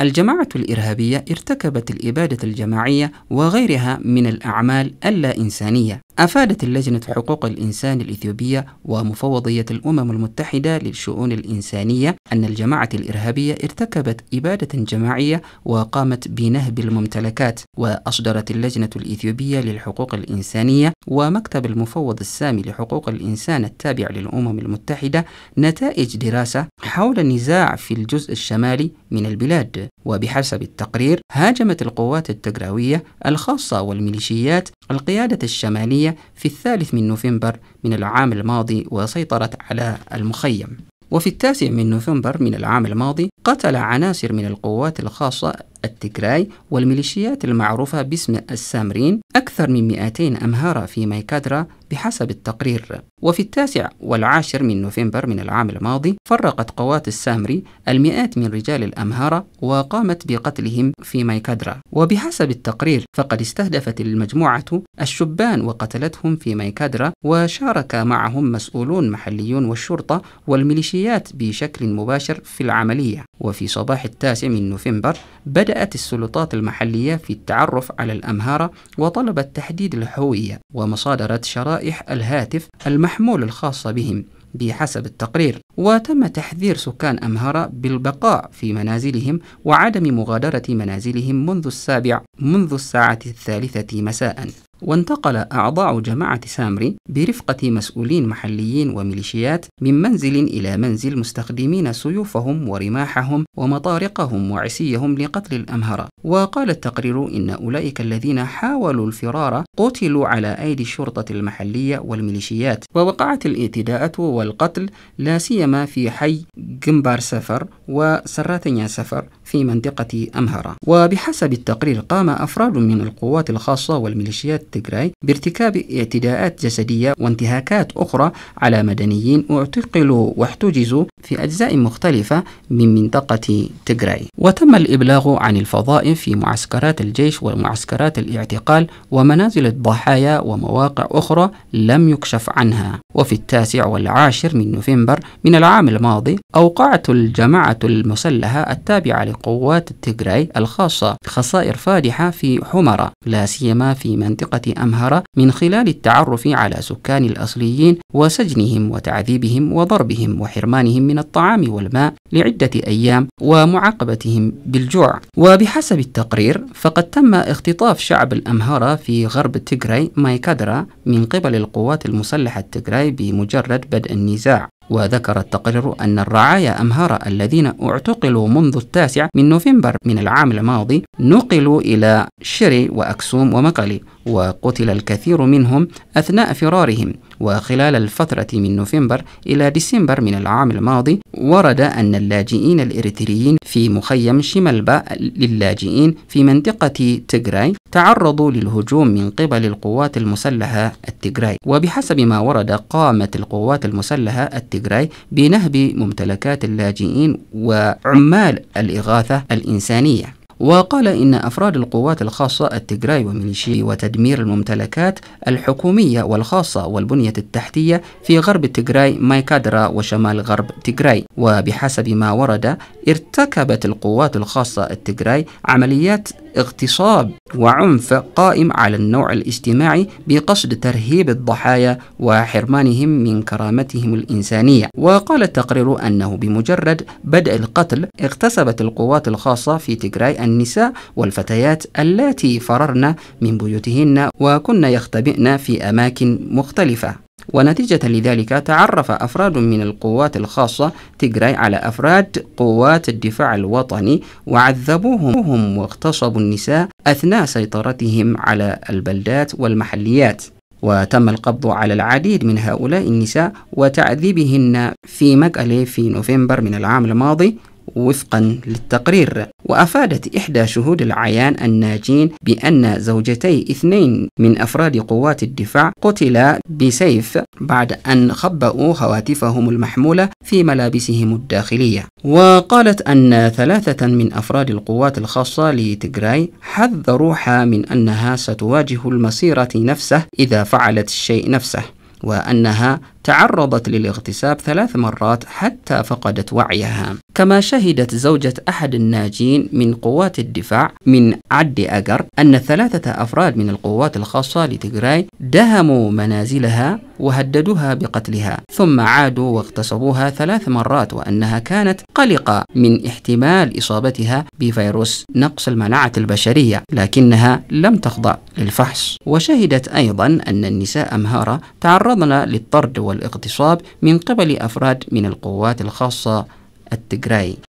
الجماعة الإرهابية ارتكبت الإبادة الجماعية وغيرها من الأعمال اللا إنسانية. أفادت اللجنة حقوق الإنسان الإثيوبية ومفوضية الأمم المتحدة للشؤون الإنسانية أن الجماعة الإرهابية ارتكبت إبادة جماعية وقامت بنهب الممتلكات، وأصدرت اللجنة الإثيوبية للحقوق الإنسانية ومكتب المفوض السامي لحقوق الإنسان التابع للأمم المتحدة نتائج دراسة حول النزاع في الجزء الشمالي من البلاد. وبحسب التقرير هاجمت القوات التجراوية الخاصة والميليشيات القيادة الشمالية في الثالث من نوفمبر من العام الماضي وسيطرت على المخيم وفي التاسع من نوفمبر من العام الماضي قتل عناصر من القوات الخاصة التكراي والميليشيات المعروفة باسم السامرين أكثر من 200 أمهارة في مايكادرا بحسب التقرير وفي التاسع والعاشر من نوفمبر من العام الماضي فرقت قوات السامري المئات من رجال الأمهارة وقامت بقتلهم في مايكادرا وبحسب التقرير فقد استهدفت المجموعة الشبان وقتلتهم في مايكادرا وشارك معهم مسؤولون محليون والشرطة والميليشيات بشكل مباشر في العملية وفي صباح التاسع من نوفمبر بدأ بدأت السلطات المحلية في التعرف على الأمهارة وطلبت تحديد الهوية ومصادرة شرائح الهاتف المحمول الخاصة بهم بحسب التقرير وتم تحذير سكان أمهرة بالبقاء في منازلهم وعدم مغادرة منازلهم منذ السابع منذ الساعة الثالثة مساء وانتقل أعضاء جماعة سامري برفقة مسؤولين محليين وميليشيات من منزل إلى منزل مستخدمين سيوفهم ورماحهم ومطارقهم وعسيهم لقتل الأمهرة وقال التقرير إن أولئك الذين حاولوا الفرار قتلوا على أيدي الشرطة المحلية والميليشيات ووقعت الاعتداءات والقتل لا سيما في حي جمبار سفر وسراتنيا سفر في منطقة أمهرة وبحسب التقرير قام أفراد من القوات الخاصة والميليشيات تيغراي بارتكاب اعتداءات جسدية وانتهاكات أخرى على مدنيين اعتقلوا واحتجزوا في أجزاء مختلفة من منطقة تيغراي وتم الإبلاغ عن الفضاء في معسكرات الجيش ومعسكرات الاعتقال ومنازل الضحايا ومواقع أخرى لم يكشف عنها وفي التاسع والعاشر من نوفمبر من العام الماضي أوقعت الجماعة المسلحة التابعة لقوات تيغراي الخاصة خسائر فادحة في حمرة لا سيما في منطقة أمهرة من خلال التعرف على سكان الأصليين وسجنهم وتعذيبهم وضربهم وحرمانهم من الطعام والماء لعدة أيام ومعاقبتهم بالجوع وبحسب التقرير فقد تم اختطاف شعب الأمهرة في غرب تيغراي مايكادرا من قبل القوات المسلحة التيغراي بمجرد بدء النزاع وذكر التقرير أن الرعايا أمهار الذين اعتقلوا منذ التاسع من نوفمبر من العام الماضي نقلوا إلى شري وأكسوم ومقلي وقتل الكثير منهم أثناء فرارهم وخلال الفترة من نوفمبر إلى ديسمبر من العام الماضي ورد أن اللاجئين الإريتريين في مخيم شمالبا للاجئين في منطقة تيغراي تعرضوا للهجوم من قبل القوات المسلحة التيغراي وبحسب ما ورد قامت القوات المسلحة التجري تيغراي بنهب ممتلكات اللاجئين وعمال الإغاثة الإنسانية وقال إن أفراد القوات الخاصة التجراي وميليشي وتدمير الممتلكات الحكومية والخاصة والبنية التحتية في غرب تجراي مايكادرا وشمال غرب تجراي وبحسب ما ورد ارتكبت القوات الخاصة التجراي عمليات اغتصاب وعنف قائم على النوع الاجتماعي بقصد ترهيب الضحايا وحرمانهم من كرامتهم الإنسانية وقال التقرير أنه بمجرد بدء القتل اغتصبت القوات الخاصة في تيغراي النساء والفتيات اللاتي فررن من بيوتهن وكن يختبئن في أماكن مختلفة ونتيجة لذلك تعرف أفراد من القوات الخاصة تيغراي على أفراد قوات الدفاع الوطني وعذبوهم واغتصبوا النساء أثناء سيطرتهم على البلدات والمحليات وتم القبض على العديد من هؤلاء النساء وتعذيبهن في مكالي في نوفمبر من العام الماضي وفقا للتقرير وأفادت إحدى شهود العيان الناجين بأن زوجتي اثنين من أفراد قوات الدفاع قتلا بسيف بعد أن خبأوا هواتفهم المحمولة في ملابسهم الداخلية وقالت أن ثلاثة من أفراد القوات الخاصة لتجراي حذروها من أنها ستواجه المسيرة نفسه إذا فعلت الشيء نفسه وأنها تعرضت للاغتساب ثلاث مرات حتى فقدت وعيها كما شهدت زوجة أحد الناجين من قوات الدفاع من عد أجر أن ثلاثة أفراد من القوات الخاصة لتجراي دهموا منازلها وهددوها بقتلها ثم عادوا واغتصبوها ثلاث مرات وأنها كانت قلقة من احتمال إصابتها بفيروس نقص المناعة البشرية لكنها لم تخضع للفحص وشهدت أيضا أن النساء أمهارة تعرضن للطرد وال والاغتصاب من قبل أفراد من القوات الخاصة التجراي